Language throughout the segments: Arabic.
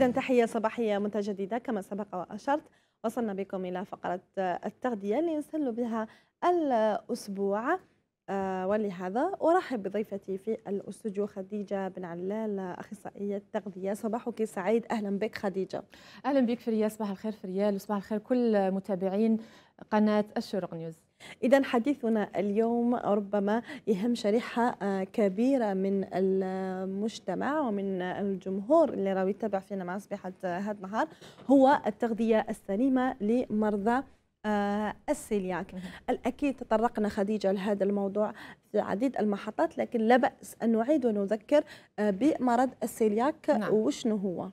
إذا تحية صباحية متجددة كما سبق وأشرت وصلنا بكم إلى فقرة التغذية اللي نسل بها الأسبوع آه، ولهذا أرحب بضيفتي في الأستوديو خديجة بن علال أخصائية تغذية صباحك سعيد أهلا بك خديجة أهلا بك فريال صباح الخير فريال وصباح الخير كل متابعين قناة الشروق نيوز إذا حديثنا اليوم ربما يهم شريحة آه، كبيرة من المجتمع ومن الجمهور اللي راه يتابع فينا مع صبيحة آه، هذا النهار هو التغذية السليمة لمرضى آه، السيلياك الأكيد تطرقنا خديجة لهذا الموضوع في عديد المحطات لكن لا بأس أن نعيد ونذكر بمرض السيلياك نعم. وشنو هو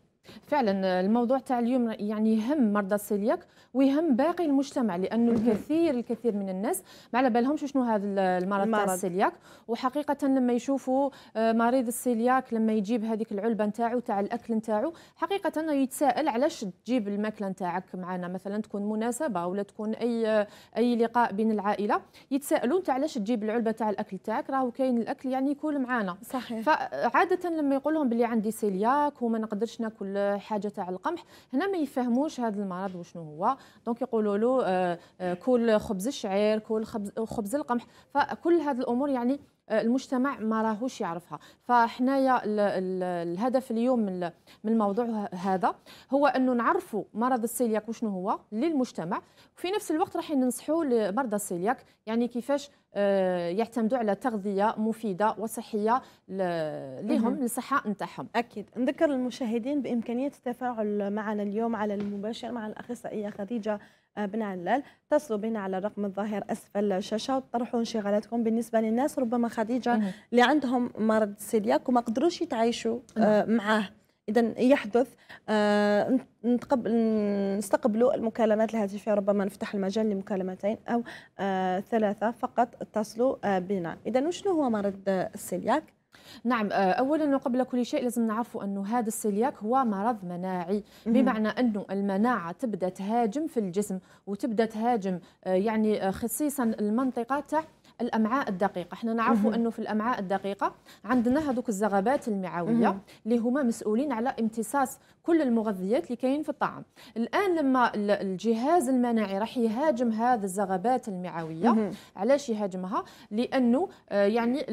فعلا الموضوع تاع اليوم يعني يهم مرضى السيلياك ويهم باقي المجتمع لانه الكثير الكثير من الناس ما على بالهمش شنو هذا المرض تاع السيلياك وحقيقه لما يشوفوا آه، مريض السيلياك لما يجيب هذيك العلبه نتاعو تاع الاكل نتاعو حقيقه يتساءل علاش تجيب الماكله نتاعك معنا مثلا تكون مناسبه ولا تكون اي اي لقاء بين العائله يتساءلوا انت علاش تجيب العلبه تاع الاكل تاعك راهو كاين الاكل يعني يكون معنا صحيح فعاده لما يقول لهم بلي عندي سيلياك وما نقدرش ناكل الحاجه تاع القمح هنا ما يفهموش هذا المرض وشنو هو دونك يقولوا له آه، آه، كل خبز الشعير كل خبز القمح فكل هذه الامور يعني آه، المجتمع ما راهوش يعرفها فحنايا الهدف اليوم من الموضوع هذا هو انه نعرفوا مرض السيلياك وشنو هو للمجتمع وفي نفس الوقت راح ننصحوا لمرضى السيلياك يعني كيفاش آه، يعتمدوا على تغذيه مفيده وصحيه لهم للصحه نتاعهم اكيد نذكر المشاهدين بامكانيه التفاعل معنا اليوم على المباشر مع الاخصائيه خديجه بن علال اتصلوا بنا على الرقم الظاهر اسفل الشاشه وطرحوا انشغالاتكم بالنسبه للناس ربما خديجه اللي عندهم مرض سيلياك وما قدروش يتعايشوا آه، نعم. معاه اذا يحدث آه، نتقبل نستقبلوا المكالمات الهاتفيه ربما نفتح المجال لمكالمتين او آه، ثلاثه فقط اتصلوا آه، بنا اذا وشنو هو مرض السيلياك نعم اولا وقبل كل شيء لازم نعرفوا انه هذا السيلياك هو مرض مناعي بمعنى انه المناعه تبدا تهاجم في الجسم وتبدا تهاجم يعني خصيصا المنطقه تاع الامعاء الدقيقه احنا نعرفوا انه في الامعاء الدقيقه عندنا هذوك الزغبات المعويه اللي هما مسؤولين على امتصاص كل المغذيات اللي كاين في الطعام الان لما الجهاز المناعي راح يهاجم هذه الزغبات المعويه علاش يهاجمها لانه آه، يعني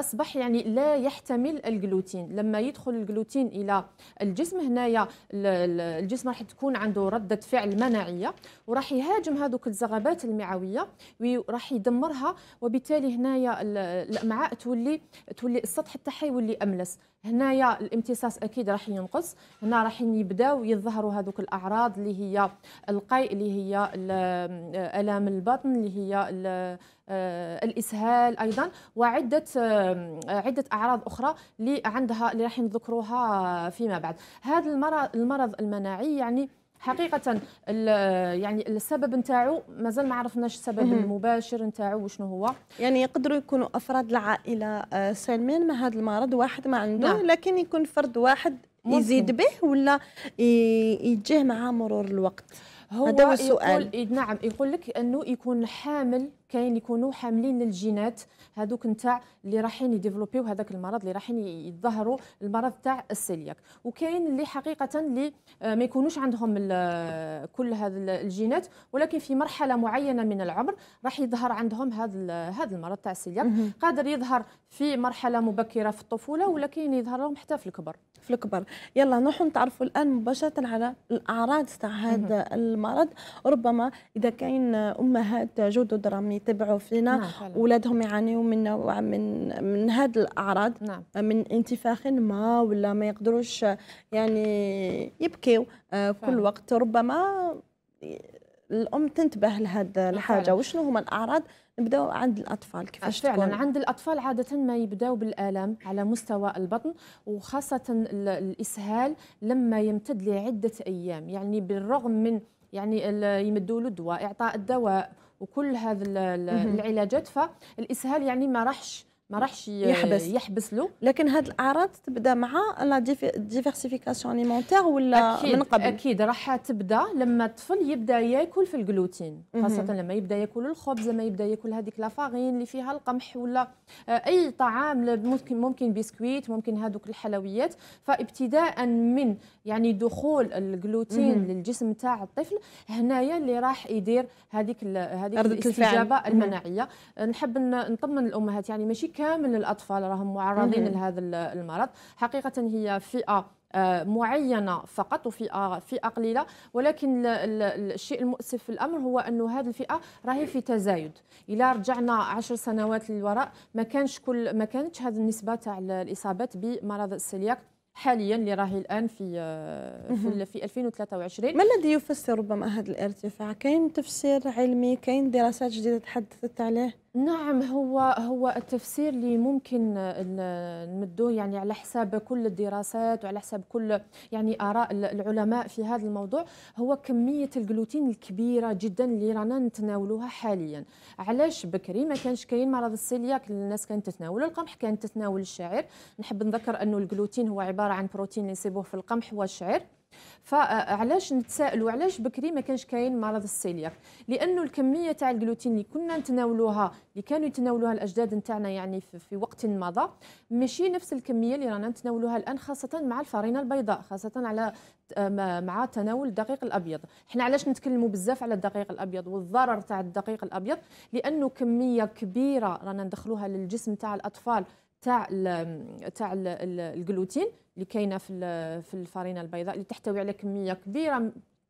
اصبح يعني لا يحتمل الجلوتين لما يدخل الجلوتين الى الجسم هنايا الجسم راح تكون عنده رده فعل مناعيه وراح يهاجم هذوك الزغبات المعويه وراح يدمرها وبالتالي هنايا الامعاء تولي تولي السطح تاعها يولي املس هنايا الامتصاص اكيد راح ينقص هنا راح يبداو يظهروا هذوك الاعراض اللي هي القيء اللي هي الام البطن اللي هي آه، الاسهال ايضا وعده آه، عده اعراض اخرى اللي عندها اللي راح نذكروها فيما بعد هذا المرض المناعي يعني حقيقه يعني السبب نتاعو مازال ما عرفناش السبب المباشر نتاعو وشنو هو يعني يقدروا يكونوا افراد العائله آه، سالمين من هذا المرض واحد ما عنده نعم. لكن يكون فرد واحد يزيد به ولا يتجه مع مرور الوقت هو هذا هو السؤال يقول نعم يقول لك انه يكون حامل كاين يكونوا حاملين الجينات هذوك نتاع اللي رايحين يديفلوبيو هذاك المرض اللي رايحين يظهروا المرض تاع السيلياك وكاين اللي حقيقه اللي آه، ما يكونوش عندهم آه، كل هذا الجينات ولكن في مرحله معينه من العمر راح يظهر عندهم هذا هذا المرض تاع السيلياك قادر يظهر في مرحله مبكره في الطفوله ولكن يظهر لهم حتى في الكبر في الكبر يلا نحن نتعرفوا الان مباشره على الاعراض تاع هذا المرض ربما اذا كاين امهات جدد راهم يتبعوا فينا نعم. اولادهم يعانيوا من نوع من من هذه الاعراض نعم. من انتفاخ ما ولا ما يقدروش يعني يبكيو آه، كل وقت ربما الام تنتبه لهذا الحاجه وشنو هما الاعراض نبداو عند الاطفال كيفاش فعلا تكون؟ عند الاطفال عاده ما يبداو بالالم على مستوى البطن وخاصه الاسهال لما يمتد لعده ايام يعني بالرغم من يعني يمدوا له الدواء اعطاء الدواء وكل هذه العلاجات فالاسهال يعني ما راحش ما راحش يحبس يحبس له لكن هذه الاعراض تبدا مع لا ديفيرسيفيكاسيون اليمونتير ولا أكيد من قبل اكيد راح تبدا لما الطفل يبدا ياكل في الجلوتين خاصه لما يبدا ياكل الخبز لما يبدا ياكل هذيك لافاغين اللي فيها القمح ولا آه، اي طعام ممكن ممكن بسكويت ممكن هذوك الحلويات فابتداء من يعني دخول الجلوتين للجسم تاع الطفل هنايا اللي راح يدير هذيك هذيك الاستجابه المناعيه نحب نطمن الامهات يعني ماشي كامل الاطفال راهم معرضين لهذا المرض حقيقه هي فئه آه، معينه فقط وفئه فئه قليله ولكن الشيء المؤسف في الامر هو انه هذه الفئه راهي في تزايد إلى رجعنا عشر سنوات للوراء ما كانش كل ما كانتش هذه النسبه تاع الاصابات بمرض السيلياك حاليا اللي راهي الان في, آه، في 2023 ما الذي يفسر ربما هذا الارتفاع؟ كاين تفسير علمي، كاين دراسات جديده تحدثت عليه؟ نعم هو هو التفسير اللي ممكن نمدوه يعني على حساب كل الدراسات وعلى حساب كل يعني اراء العلماء في هذا الموضوع هو كميه الجلوتين الكبيره جدا اللي رانا نتناولوها حاليا علاش بكري ما كانش كاين مرض السيلياك الناس كانت تتناول القمح كانت تتناول الشعير نحب نذكر انه الجلوتين هو عباره عن بروتين اللي نصيبوه في القمح والشعير فعلاش نتسائلوا علاش بكري ما كانش كاين مرض السيلياك لانه الكميه تاع الجلوتين اللي كنا نتناولوها اللي كانوا يتناولوها الاجداد نتاعنا يعني في وقت مضى ماشي نفس الكميه اللي رانا نتناولوها الان خاصه مع الفرينه البيضاء خاصه على مع تناول الدقيق الابيض احنا علاش نتكلموا بزاف على الدقيق الابيض والضرر تاع الدقيق الابيض لانه كميه كبيره رانا ندخلوها للجسم تاع الاطفال تاع تاع الجلوتين اللي كاينه في في الفرينه البيضاء اللي تحتوي على كميه كبيره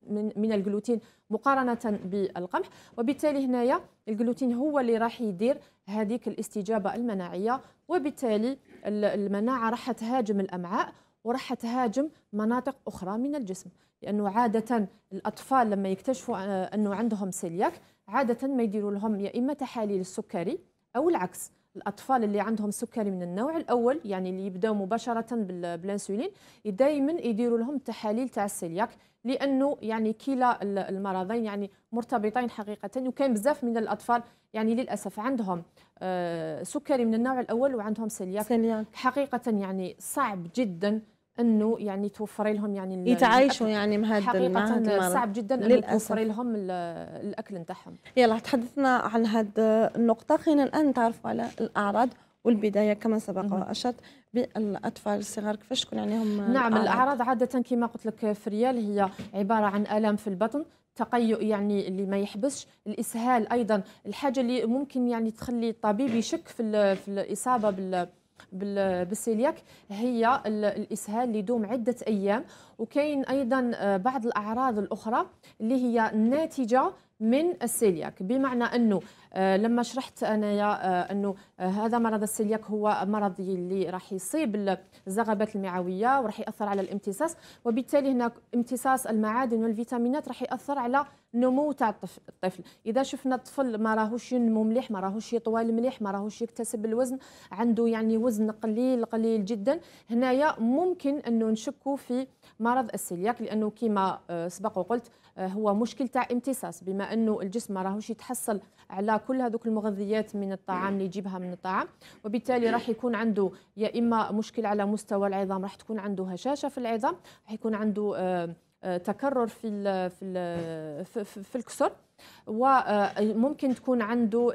من من الجلوتين مقارنه بالقمح وبالتالي هنايا الجلوتين هو اللي راح يدير هذيك الاستجابه المناعيه وبالتالي المناعه راح تهاجم الامعاء وراح تهاجم مناطق اخرى من الجسم لانه عاده الاطفال لما يكتشفوا انه عندهم سيلياك عاده ما يديروا لهم يا اما تحاليل السكري او العكس الاطفال اللي عندهم سكري من النوع الاول يعني اللي يبداو مباشره بالانسولين دائما يديروا لهم تحاليل تاع السيلياك لانه يعني كلا المرضين يعني مرتبطين حقيقه وكاين بزاف من الاطفال يعني للاسف عندهم آه، سكري من النوع الاول وعندهم سيلياك, سيلياك. حقيقه يعني صعب جدا انه يعني توفري لهم يعني يتعايشوا يعني مع حقيقه صعب جدا انه توفري لهم الاكل نتاعهم يلا تحدثنا عن هذه النقطه خلينا الان نتعرفوا على الاعراض والبدايه كما سبق واشرت بالاطفال الصغار كيفاش تكون عليهم نعم الأعراض. الاعراض عاده كما قلت لك فريال هي عباره عن الام في البطن تقيؤ يعني اللي ما يحبسش الاسهال ايضا الحاجه اللي ممكن يعني تخلي الطبيب يشك في, في الاصابه بال بالسيلياك هي الاسهال اللي يدوم عده ايام وكاين ايضا آه، بعض الاعراض الاخرى اللي هي ناتجه من السيلياك بمعنى انه آه، لما شرحت انايا آه، انه هذا مرض السيلياك هو مرض اللي راح يصيب الزغبات المعويه وراح ياثر على الامتصاص وبالتالي هنا امتصاص المعادن والفيتامينات راح ياثر على نمو تاع الطفل اذا شفنا الطفل ما راهوش ينمو مليح ما راهوش يطوال مليح ما راهوش يكتسب الوزن عنده يعني وزن قليل قليل جدا هنايا ممكن انه نشكوا في مرض السيلياك لانه كما آه، سبق وقلت آه، هو مشكل تاع امتصاص بما انه الجسم ما راهوش يتحصل على كل هذوك المغذيات من الطعام اللي يجيبها من الطعام وبالتالي راح يكون عنده يا اما مشكل على مستوى العظام راح تكون عنده هشاشه في العظام راح يكون عنده آه، تكرر في الـ في الـ في الكسر وممكن آه، تكون عنده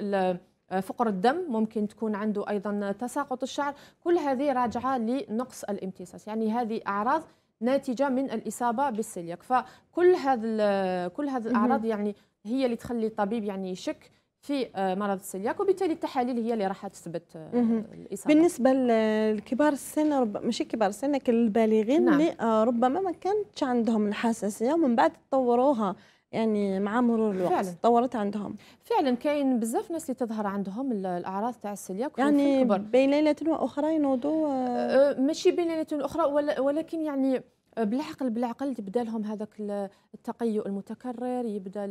آه، فقر الدم ممكن تكون عنده ايضا تساقط الشعر كل هذه راجعه لنقص الامتصاص يعني هذه اعراض ناتجه من الاصابه بالسيلياك فكل هذا كل هذه الاعراض يعني هي اللي تخلي الطبيب يعني يشك في آه، مرض السيلياك وبالتالي التحاليل هي اللي راح تثبت آه، الاصابه بالنسبه لكبار السن ماشي كبار السن لكن البالغين نعم. اللي آه، ربما ما كانتش عندهم الحساسيه ومن بعد تطوروها يعني مع مرور الوقت فعلا. تطورت عندهم فعلا كاين بزاف ناس اللي تظهر عندهم الاعراض تاع السيلياك يعني بين ليله واخرى ينوضوا ماشي بين ليله واخرى ولكن يعني أه، بالعقل بالعقل يبدا لهم هذاك التقيؤ المتكرر يبدا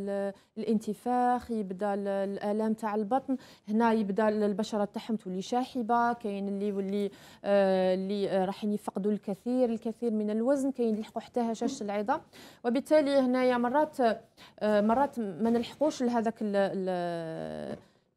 الانتفاخ يبدا الالام تاع البطن هنا يبدا البشره تاعهم تولي شاحبه كاين اللي يولي أه، اللي راح يفقدوا الكثير الكثير من الوزن كاين اللي يلحقوا حتى هشاشه العظام وبالتالي هنايا مرات أه، مرات ما نلحقوش لهذاك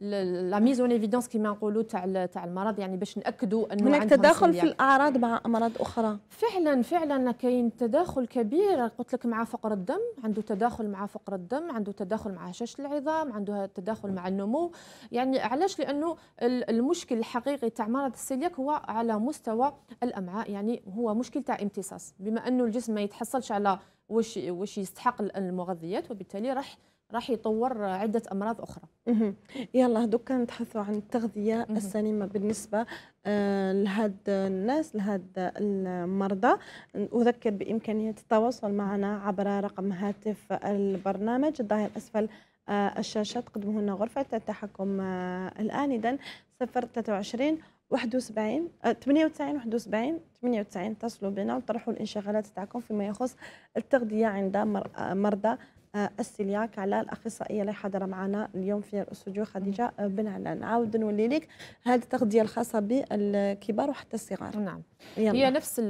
لا ميز اون ايفيدونس كيما نقولوا تاع تاع المرض يعني باش ناكدوا انه هناك تداخل في الاعراض مع امراض اخرى فعلا فعلا كاين تداخل كبير قلت لك مع فقر الدم عنده تداخل مع فقر الدم عنده تداخل مع هشاشه العظام عنده تداخل مع النمو يعني علاش لانه المشكل الحقيقي تاع مرض السيلياك هو على مستوى الامعاء يعني هو مشكل تاع امتصاص بما انه الجسم ما يتحصلش على واش واش يستحق المغذيات وبالتالي راح راح يطور عدة أمراض أخرى يلا دوكا نتحدثوا عن التغذية السليمة بالنسبة آه، لهاد الناس لهاد المرضى أذكر بإمكانية التواصل معنا عبر رقم هاتف البرنامج الظاهر أسفل الشاشة آه، تقدمه لنا غرفة التحكم آه، الآن إذا 023 71 98 71 98 اتصلوا بنا وطرحوا الانشغالات تاعكم فيما يخص التغذية عند مرضى السيلياك على الاخصائيه اللي حاضره معنا اليوم في الاستوديو خديجه بن علاء نعاود نولي لك هذه التغذيه الخاصه بالكبار وحتى الصغار نعم يلا. هي نفس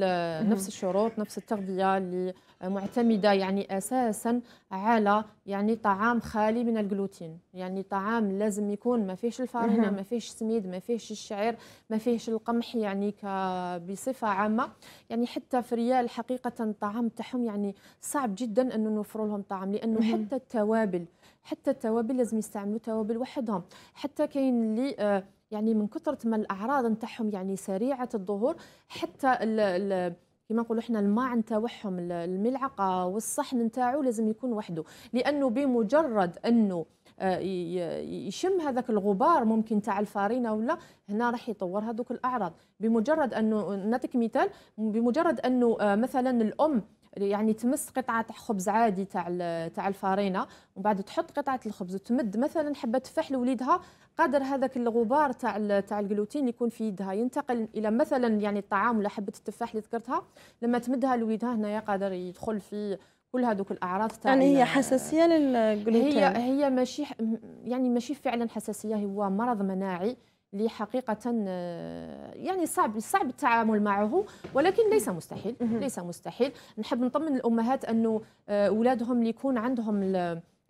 نفس الشروط نفس التغذيه اللي معتمده يعني اساسا على يعني طعام خالي من الجلوتين يعني طعام لازم يكون ما فيهش الفارينه ما فيهش السميد ما فيهش الشعير ما فيهش القمح يعني بصفه عامه يعني حتى في ريال حقيقه الطعام تاعهم يعني صعب جدا انه نوفروا لهم طعام لانه حتى التوابل حتى التوابل لازم يستعملوا توابل وحدهم حتى كاين اللي آه يعني من كثره ما الاعراض نتاعهم يعني سريعه الظهور حتى ال ال كما نقولوا احنا الماء نتاعهم الملعقه والصحن نتاعو لازم يكون وحده لانه بمجرد انه آه، يشم هذاك الغبار ممكن تاع الفارينه ولا هنا راح يطور هذوك الاعراض بمجرد انه نعطيك مثال بمجرد انه آه، مثلا الام يعني تمس قطعه خبز عادي تاع تاع الفارينه ومن بعد تحط قطعه الخبز وتمد مثلا حبه تفاح لوليدها قادر هذاك الغبار تاع تاع الجلوتين يكون في يدها ينتقل الى مثلا يعني الطعام ولا حبه التفاح اللي ذكرتها لما تمدها لوليدها هنايا قادر يدخل في كل هذوك الاعراض تاع يعني هي حساسيه للجلوتين هي هي ماشي يعني ماشي فعلا حساسيه هو مرض مناعي اللي حقيقة آه، يعني صعب صعب التعامل معه ولكن ليس مستحيل ليس مستحيل نحب نطمن الأمهات أنه آه، أولادهم اللي يكون عندهم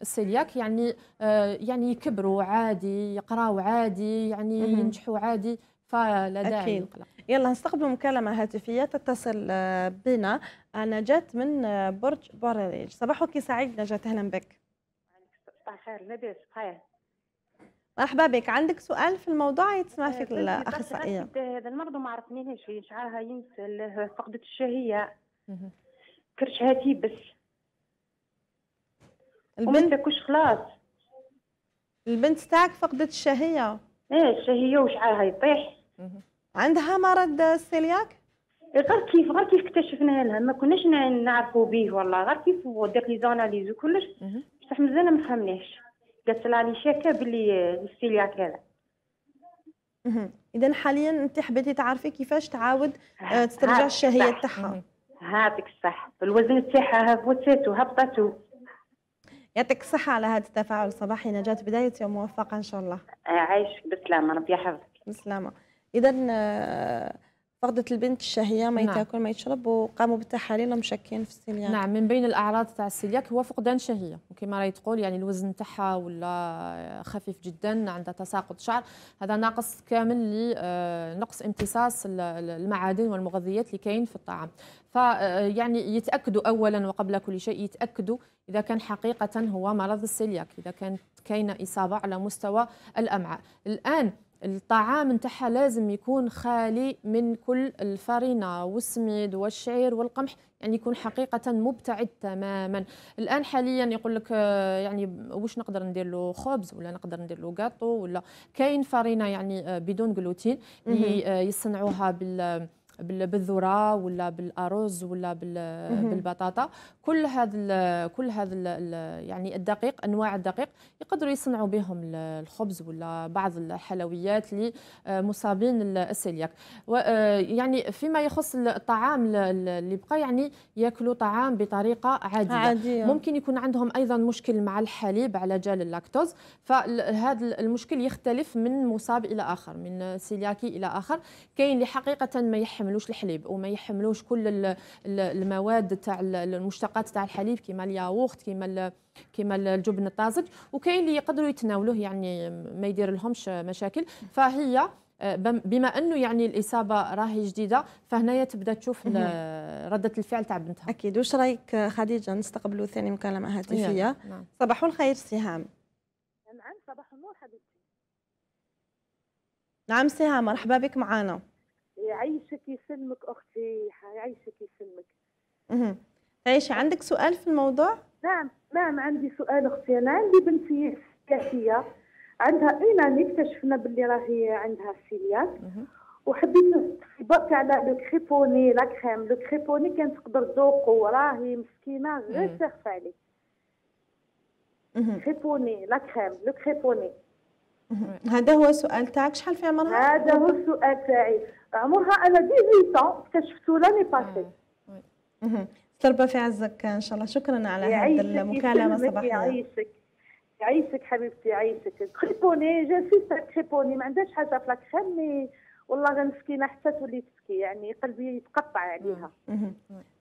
السيلياك يعني آه، يعني يكبروا عادي يقراوا عادي يعني ينجحوا عادي فلا داعي للقلق يلا نستقبل مكالمة هاتفية تتصل بنا نجاة من برج بوريج صباحك سعيد نجاة أهلا بك صباح الخير لاباس بخير مرحبا بك عندك سؤال في الموضوع يتسمع آه، فيك الاخصائيه هذا المرض ما عرفناهاش شعرها ينسى فقدت الشهيه كرشها تيبس البنت تاكلش خلاص البنت تاعك فقدت الشهيه ايه الشهيه وشعرها يطيح عندها مرض السيلياك إيه، غير كيف غير كيف اكتشفنا لها ما كناش نعرفوا به والله غير كيف داك لي زوناليز وكلش بصح مازال ما فهمناش قالت لها لي شاكه بلي السيليا لي كذا اذا حاليا انت حبيتي تعرفي كيفاش تعاود آه، تسترجع الشهيه تاعها هاتك الصح الوزن تاعها هبطت وهبطت يعطيك الصحة على هذا التفاعل صباحي نجاة بداية يوم موفقة إن شاء الله آه، عايش بالسلامة ربي يحفظك بالسلامة إذا آه، فقدت البنت الشهيه ما نعم. تاكل ما يشرب وقاموا بالتحاليل مشكين في السيلياك نعم من بين الاعراض تاع السيلياك هو فقدان شهيه وكما راهي تقول يعني الوزن تاعها ولا خفيف جدا عندها تساقط شعر هذا ناقص كامل لنقص آه، امتصاص المعادن والمغذيات اللي كاين في الطعام فيعني آه، يتاكدوا اولا وقبل كل شيء يتاكدوا اذا كان حقيقه هو مرض السيلياك اذا كانت كاينه اصابه على مستوى الامعاء الان الطعام نتاعها لازم يكون خالي من كل الفرينه والسميد والشعير والقمح يعني يكون حقيقه مبتعد تماما الان حاليا يقول لك آه، يعني واش نقدر ندير له خبز ولا نقدر ندير له كاطو ولا كاين فرينه يعني آه، بدون جلوتين آه، يصنعوها بال بالذره ولا بالارز ولا بالبطاطا كل هذا كل هذا يعني الدقيق انواع الدقيق يقدروا يصنعوا بهم الخبز ولا بعض الحلويات لمصابين السيلياك آه، يعني فيما يخص الطعام اللي بقى يعني ياكلوا طعام بطريقه عاديه, عادية. ممكن يكون عندهم ايضا مشكل مع الحليب على جال اللاكتوز فهذا المشكل يختلف من مصاب الى اخر من سيلياكي الى اخر كاين اللي حقيقه ما يحمل يحملوش الحليب وما يحملوش كل المواد تاع المشتقات تاع الحليب كيما الياغورت كيما كيما الجبن الطازج وكاين اللي يقدروا يتناولوه يعني ما يدير لهمش مشاكل فهي آه، بما انه يعني الاصابه راهي جديده فهنايا تبدا تشوف رده الفعل تاع بنتها اكيد واش رايك خديجه نستقبلوا ثاني مكالمه هاتفيه نعم. صباح الخير سهام نعم صباح النور حبيبتي نعم سهام مرحبا بك معنا يعيشك يسلمك اختي يعيشك يسلمك اها عايشة عندك سؤال في الموضوع؟ نعم نعم عندي سؤال اختي انا عندي بنتي سياسية عندها اين اكتشفنا باللي راهي عندها سيلياك وحبيت نخبرك على لو كريبوني لا كريم لو كريبوني كان تقدر تذوقو راهي مسكينه غير ساخفه عليك كريبوني لا كريم لو كريبوني هذا هو السؤال تاعك شحال في عمرها؟ هذا هو السؤال تاعي عمرها انا 18 اكتشفته لاني باسي تربى في عزك ان شاء الله شكرا على هذه المكالمه صباحا يعيشك يعيشك حبيبتي يعيشك كريبوني جالسي كريبوني ما عندهاش حاجه في لاكريم والله غير مسكينه حتى تولي تبكي يعني قلبي يتقطع عليها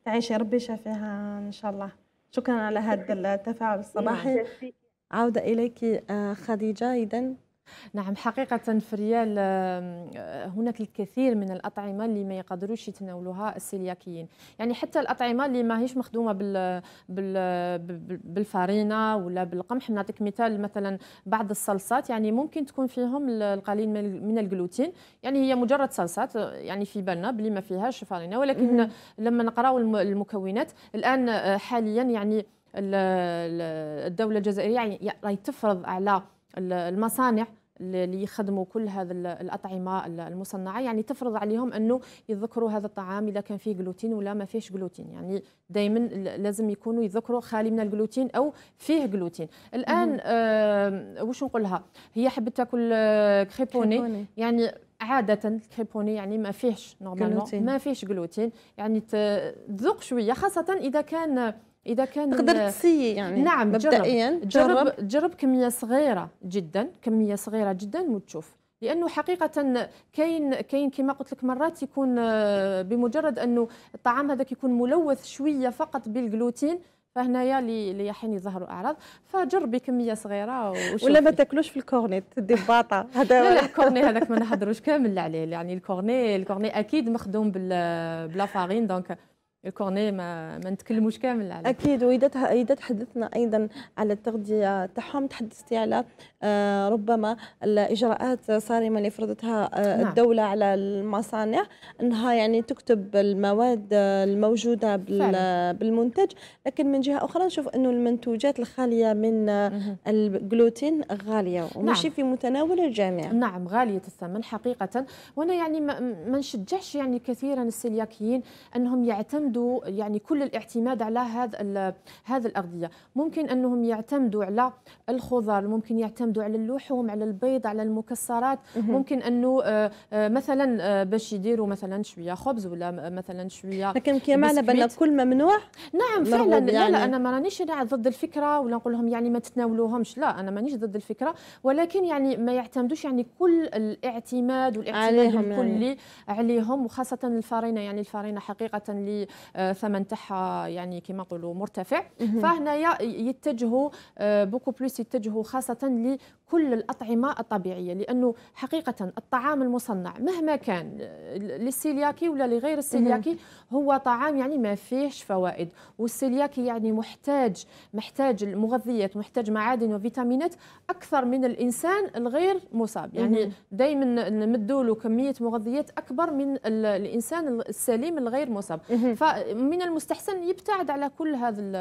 تعيش يا ربي شافيها ان شاء الله شكرا على هذا التفاعل الصباحي عوده اليك آه، خديجه اذا نعم حقيقة في آه، هناك الكثير من الأطعمة اللي ما يقدروش يتناولوها السيلياكيين يعني حتى الأطعمة اللي ماهيش مخدومة بال بالفارينة ولا بالقمح نعطيك مثال مثلا بعض الصلصات يعني ممكن تكون فيهم القليل من الجلوتين يعني هي مجرد صلصات آه، يعني في بالنا بلي ما فيهاش فارينة ولكن لما نقراو المكونات الآن آه، حاليا يعني الدولة الجزائرية يعني راهي تفرض على المصانع اللي يخدموا كل هذا الاطعمه المصنعه يعني تفرض عليهم انه يذكروا هذا الطعام اذا كان فيه جلوتين ولا ما فيهش جلوتين يعني دائما لازم يكونوا يذكروا خالي من الجلوتين او فيه جلوتين الان آه وش نقولها هي حبت تاكل آه، كريبوني يعني عادة الكريبوني يعني ما فيهش نورمالمون ما فيهش جلوتين يعني تذوق شوية خاصة إذا كان اذا كان تقدر تسيي يعني نعم مبدئيا جرب جرب كميه صغيره جدا كميه صغيره جدا وتشوف لانه حقيقه كاين كاين كما قلت لك مرات يكون آه، بمجرد انه الطعام هذاك يكون ملوث شويه فقط بالجلوتين فهنايا اللي يحين يظهروا اعراض فجربي كميه صغيره وشوفي. ولا ما تاكلوش في الكورني تدي باطا هذا لا لا الكورني هذاك ما نهضروش كامل عليه يعني الكورني الكورني اكيد مخدوم بلا فارين دونك الكورني ما, ما نتكلموش كامل على اكيد واذا تحدثنا ايضا على التغذيه تاعهم تحدثتي على آه، ربما الاجراءات الصارمه اللي فرضتها آه، نعم. الدوله نعم. على المصانع انها يعني تكتب المواد آه، الموجوده فعلا. بالمنتج لكن من جهه اخرى نشوف انه المنتوجات الخاليه من الجلوتين غاليه وماشي نعم. في متناول الجميع نعم غاليه الثمن حقيقه وانا يعني ما نشجعش يعني كثيرا السلياكيين انهم يعتمدوا عنده يعني كل الاعتماد على هذا هذا الاغذيه ممكن انهم يعتمدوا على الخضار ممكن يعتمدوا على اللحوم على البيض على المكسرات ممكن انه آه، آه، مثلا آه، باش يديروا مثلا شويه خبز ولا مثلا شويه لكن كيما بان كل ممنوع نعم فعلا يعني. لا لا يعني انا ما رانيش ضد الفكره ولا نقول لهم يعني ما تتناولوهمش لا انا مانيش ضد الفكره ولكن يعني ما يعتمدوش يعني كل الاعتماد والاعتماد يعني. الكلي يعني. عليهم وخاصه الفرينه يعني الفرينه حقيقه اللي الثمن آه، تاعها يعني كما نقولوا مرتفع فهنا يتجهوا آه، بوكو بلوس يتجهوا خاصه لكل الاطعمه الطبيعيه لانه حقيقه الطعام المصنع مهما كان آه، للسيلياكي ولا لغير السيلياكي هو طعام يعني ما فيهش فوائد والسيلياكي يعني محتاج محتاج المغذيات محتاج معادن وفيتامينات اكثر من الانسان الغير مصاب يعني دائما نمدوا له كميه مغذيات اكبر من الانسان السليم الغير مصاب فمن المستحسن يبتعد على كل هذا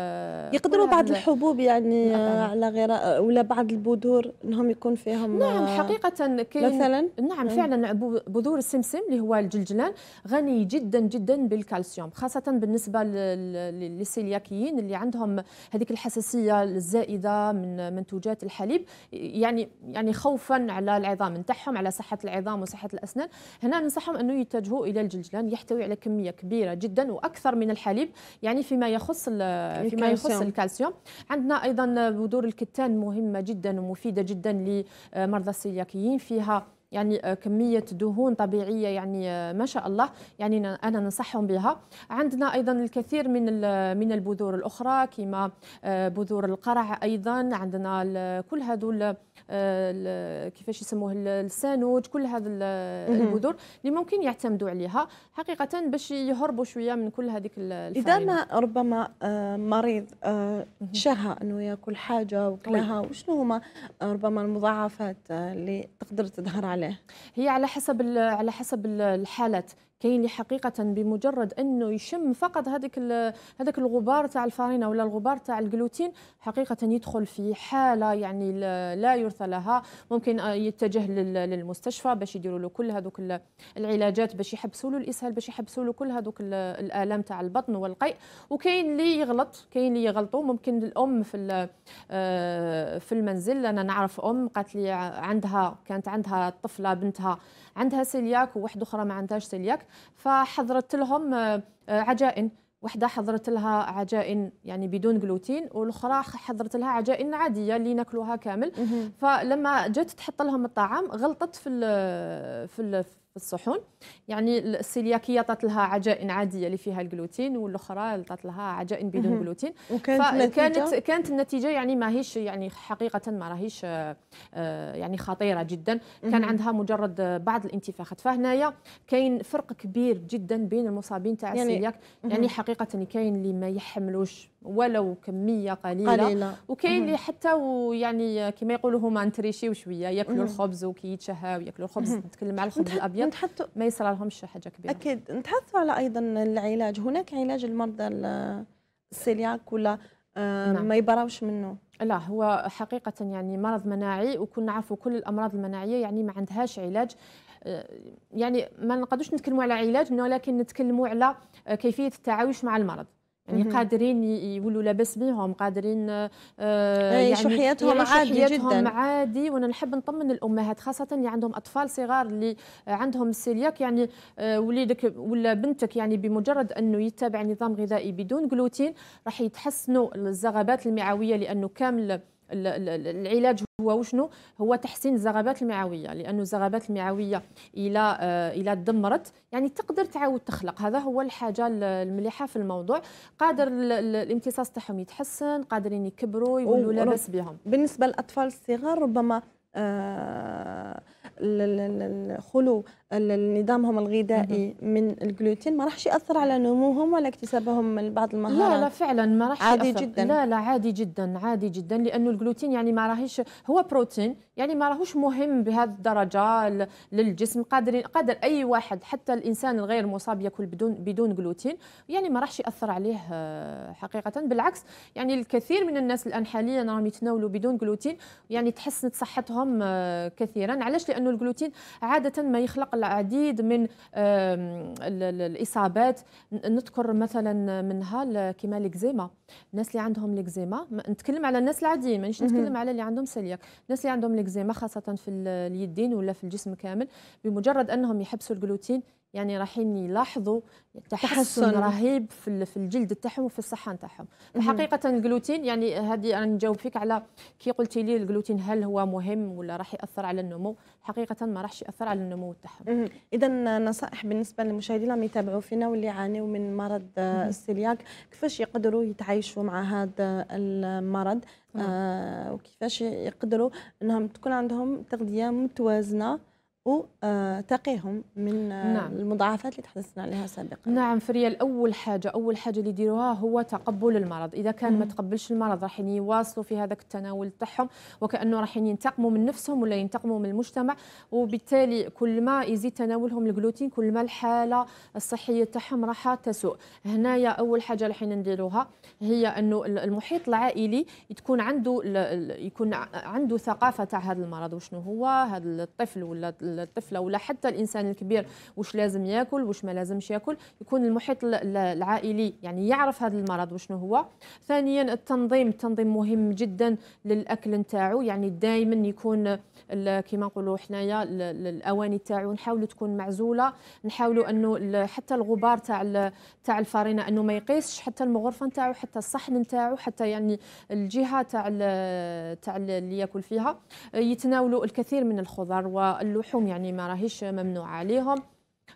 يقدروا بعض الحبوب يعني آه، على غير آه، ولا بعض البذور انهم يكون فيهم نعم آه، حقيقه كاين مثلا نعم, نعم. فعلا بذور السمسم اللي هو الجلجلان غني جدا جدا بالكالسيوم خاصه بالنسبه للسيلياكيين اللي عندهم هذيك الحساسيه الزائده من منتوجات الحليب يعني يعني خوفا على العظام نتاعهم على صحه العظام وصحه الاسنان هنا ننصحهم انه يتجهوا الى الجلجلان يحتوي على كميه كبيره جدا واكثر اكثر من الحليب يعني فيما يخص فيما يخص الكالسيوم عندنا ايضا بذور الكتان مهمه جدا ومفيده جدا لمرضى السيلياكيين فيها يعني آه، كمية دهون طبيعية يعني آه، ما شاء الله يعني أنا ننصحهم بها عندنا أيضا الكثير من من البذور الأخرى كما آه، بذور القرع أيضا عندنا كل هذول كيفاش يسموه السانوج كل هذا البذور اللي ممكن يعتمدوا عليها حقيقه باش يهربوا شويه من كل هذيك الفرينة. اذا ما ربما مريض شهى انه ياكل حاجه وكلها طيب. وشنو هما ربما المضاعفات اللي تقدر تظهر عليه عليه؟ هي على حسب على حسب الحالات كاين اللي حقيقه بمجرد انه يشم فقط هذاك هذاك الغبار تاع الفارينه ولا الغبار تاع الجلوتين حقيقه يدخل في حاله يعني لا يرثى لها ممكن آه، يتجه للمستشفى باش يديروا له كل هذوك العلاجات باش يحبسوا له الاسهال باش يحبسوا له كل هذوك الالام تاع البطن والقيء وكاين اللي يغلط كاين اللي يغلطوا ممكن الام في آه، في المنزل انا نعرف ام قالت لي عندها كانت عندها طفله بنتها عندها سيلياك وواحده اخرى ما عندهاش سيلياك فحضرت لهم آه، آه، عجائن وحده حضرت لها عجائن يعني بدون جلوتين والاخرى حضرت لها عجائن عاديه اللي ناكلوها كامل فلما جات تحط لهم الطعام غلطت في الـ آه، في الـ في الصحون يعني السيلياكيه طات لها عجائن عاديه اللي فيها الجلوتين والاخرى طات لها عجائن بدون جلوتين وكانت فكانت كانت النتيجه يعني ماهيش يعني حقيقه ما راهيش آه، آه، يعني خطيره جدا كان عندها مجرد بعض الانتفاخات فهنايا كاين فرق كبير جدا بين المصابين تاع يعني- السيلياك يعني حقيقه كاين اللي ما يحملوش ولو كميه قليله, قليلة. وكاين اللي حتى يعني كما يقولوا هما نتريشيو شويه ياكلوا الخبز وكيتشهاو ياكلوا الخبز نتكلم على الخبز الابيض الابيض نتحث... ما يصير لهمش حاجه كبيره اكيد نتحثوا على ايضا العلاج هناك علاج المرضى السيلياك ولا آه، نعم. ما يبراوش منه لا هو حقيقة يعني مرض مناعي وكنا نعرفوا كل الأمراض المناعية يعني ما عندهاش علاج آه، يعني ما نقدوش نتكلموا على علاج ولكن نتكلموا على كيفية التعايش مع المرض يعني قادرين يقولوا لاباس بهم قادرين آه, آه، يعني يعيشوا حياتهم عادي حياتهم عادي وانا نحب نطمن الامهات خاصه اللي يعني عندهم اطفال صغار اللي عندهم السيلياك يعني آه وليدك ولا بنتك يعني بمجرد انه يتبع نظام غذائي بدون جلوتين راح يتحسنوا الزغبات المعويه لانه كامل العلاج هو وشنو هو تحسين الزغبات المعويه لانه الزغبات المعويه الى آه، الى تدمرت يعني تقدر تعاود تخلق هذا هو الحاجه المليحه في الموضوع قادر الامتصاص تاعهم يتحسن قادرين يكبروا يولوا لاباس بهم بالنسبه للاطفال الصغار ربما آه خلو نظامهم الغذائي من الجلوتين ما راحش ياثر على نموهم ولا اكتسابهم من بعض المهارات لا لا فعلا ما راحش عادي يأثر. جدا لا لا عادي جدا عادي جدا لانه الجلوتين يعني ما راهيش هو بروتين يعني ما راهوش مهم بهذه الدرجه للجسم قادر قادر اي واحد حتى الانسان الغير مصاب ياكل بدون بدون جلوتين يعني ما راحش ياثر عليه آه، حقيقه بالعكس يعني الكثير من الناس الان حاليا راهم يتناولوا بدون جلوتين يعني تحسنت صحتهم آه، كثيرا علاش لانه لأنه الجلوتين عادة ما يخلق العديد من الإصابات نذكر مثلا منها كيما الإكزيما الناس اللي عندهم الإكزيما نتكلم على الناس العاديين مانيش نتكلم على اللي عندهم سيلياك الناس اللي عندهم الإكزيما خاصة في اليدين ولا في الجسم كامل بمجرد أنهم يحبسوا الجلوتين يعني رايحين يلاحظوا تحسن رهيب في الجلد تاعهم وفي الصحه نتاعهم حقيقه الجلوتين يعني هذه انا نجاوب فيك على كي قلتي لي الجلوتين هل هو مهم ولا راح ياثر على النمو حقيقه ما راحش ياثر على النمو تاعهم اذا نصائح بالنسبه للمشاهدين اللي يتابعوا فينا واللي يعانيوا من مرض آه، السيلياك كيفاش يقدروا يتعايشوا مع هذا المرض آه وكيفاش يقدروا انهم تكون عندهم تغذيه متوازنه وتقيهم من نعم. المضاعفات اللي تحدثنا عليها سابقا نعم فريال اول حاجه اول حاجه اللي يديروها هو تقبل المرض اذا كان مم. ما تقبلش المرض راح يواصلوا في هذاك التناول تاعهم وكانه راح ينتقموا من نفسهم ولا ينتقموا من المجتمع وبالتالي كل ما يزيد تناولهم الجلوتين كل ما الحاله الصحيه تاعهم راح تسوء هنايا اول حاجه راح نديروها هي انه المحيط العائلي تكون عنده يكون عنده ثقافه تاع هذا المرض وشنو هو هذا الطفل ولا الطفله ولا حتى الانسان الكبير واش لازم ياكل واش ما لازمش ياكل يكون المحيط العائلي يعني يعرف هذا المرض وشنو هو ثانيا التنظيم التنظيم مهم جدا للاكل نتاعو يعني دائما يكون كما نقولوا حنايا الاواني تاعو نحاولوا تكون معزوله نحاولوا انه حتى الغبار تاع تاع الفرينه انه ما يقيسش حتى المغرفه نتاعو حتى الصحن نتاعو حتى يعني الجهه تاع تاع اللي ياكل فيها يتناولوا الكثير من الخضر واللحوم يعني ما راهيش ممنوعه عليهم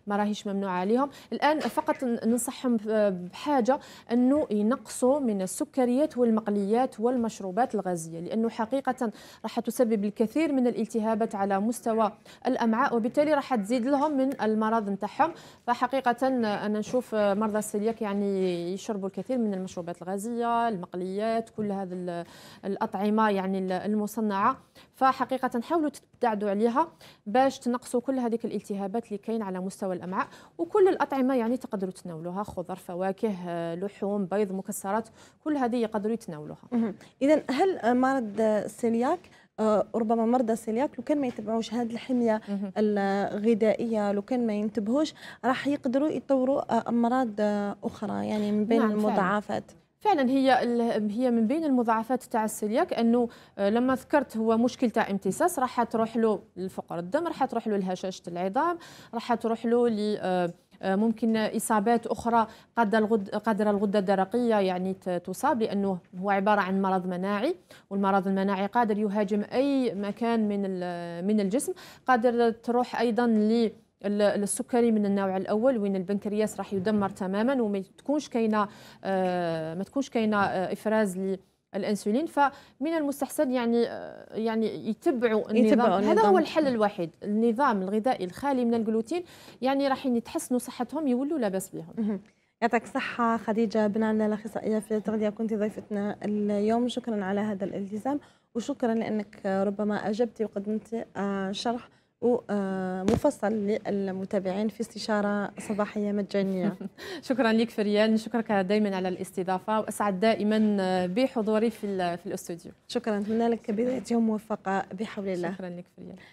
ما راهيش ممنوعه عليهم الان فقط ننصحهم بحاجه انه ينقصوا من السكريات والمقليات والمشروبات الغازيه لانه حقيقه راح تسبب الكثير من الالتهابات على مستوى الامعاء وبالتالي راح تزيد لهم من المرض نتاعهم فحقيقه انا نشوف مرضى السيلياك يعني يشربوا الكثير من المشروبات الغازيه المقليات كل هذه الاطعمه يعني المصنعه فحقيقه حاولوا تبتعدوا عليها باش تنقصوا كل هذيك الالتهابات اللي كاين على مستوى مستوى الامعاء وكل الاطعمه يعني تقدروا تناولوها خضر فواكه آه، لحوم بيض مكسرات كل هذه يقدروا يتناولوها اذا هل آه، مرض السيلياك آه، ربما مرضى السيلياك لو كان ما يتبعوش هذه الحميه الغذائيه لو كان ما ينتبهوش راح يقدروا يطوروا امراض اخرى يعني من بين نعم المضاعفات فعلا. فعلا هي هي من بين المضاعفات تاع السيلياك انه آه، لما ذكرت هو مشكل تاع امتصاص راح تروح له لفقر الدم راح تروح له لهشاشه العظام راح تروح له آه، آه، ممكن اصابات اخرى قدر الغد قدر الغده الدرقيه يعني تصاب لانه هو عباره عن مرض مناعي والمرض المناعي قادر يهاجم اي مكان من من الجسم قادر تروح ايضا ل السكري من النوع الاول وين البنكرياس راح يدمر تماما وما تكونش كاينه آه، ما تكونش كاينه آه، افراز للانسولين الانسولين فمن المستحسن يعني آه، يعني يتبعوا النظام, يتبعوا النظام. هذا هو الحل الوحيد النظام الغذائي الخالي من الجلوتين يعني راح يتحسنوا صحتهم يولوا لاباس بهم يعطيك الصحة خديجة بنان الأخصائية في التغذية كنت ضيفتنا اليوم شكرا على هذا الالتزام وشكرا لأنك ربما أجبتي وقدمت شرح ومفصل للمتابعين في استشاره صباحيه مجانيه. شكرا لك فريان، شكرك دائما على الاستضافه واسعد دائما بحضوري في في الاستوديو. شكرا، نتمنى لك بدايه يوم موفقه بحول الله. شكرا لك فريان.